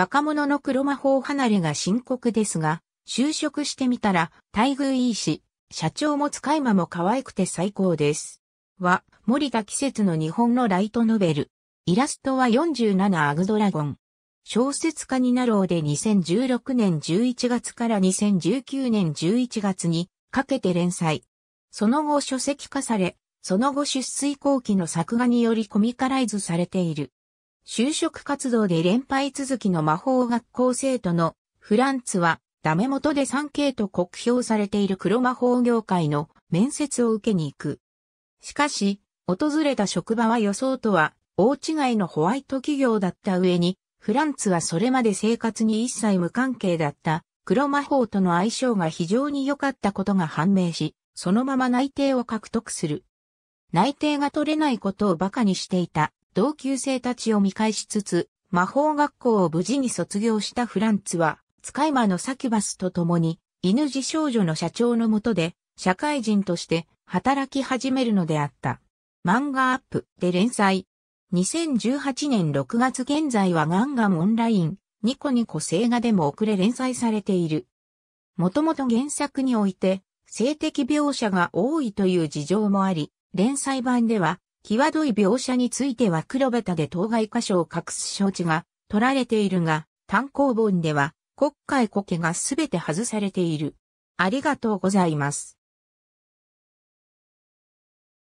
若者の黒魔法離れが深刻ですが、就職してみたら、待遇いいし、社長も使い魔も可愛くて最高です。は、森田季節の日本のライトノベル。イラストは47アグドラゴン。小説家になろうで2016年11月から2019年11月にかけて連載。その後書籍化され、その後出水後期の作画によりコミカライズされている。就職活動で連敗続きの魔法学校生徒のフランツはダメ元で 3K と酷評されている黒魔法業界の面接を受けに行く。しかし、訪れた職場は予想とは大違いのホワイト企業だった上に、フランツはそれまで生活に一切無関係だった黒魔法との相性が非常に良かったことが判明し、そのまま内定を獲得する。内定が取れないことを馬鹿にしていた同級生たちを見返しつつ、魔法学校を無事に卒業したフランツは、使い魔のサキュバスと共に、犬児少女の社長のもとで、社会人として働き始めるのであった。漫画アップで連載。2018年6月現在はガンガンオンライン、ニコニコ映画でも遅れ連載されている。もともと原作において、性的描写が多いという事情もあり、連載版では際どい描写については黒ベタで当該箇所を隠す承知が取られているが、単行本では、国会苔がすべて外されている。ありがとうございます。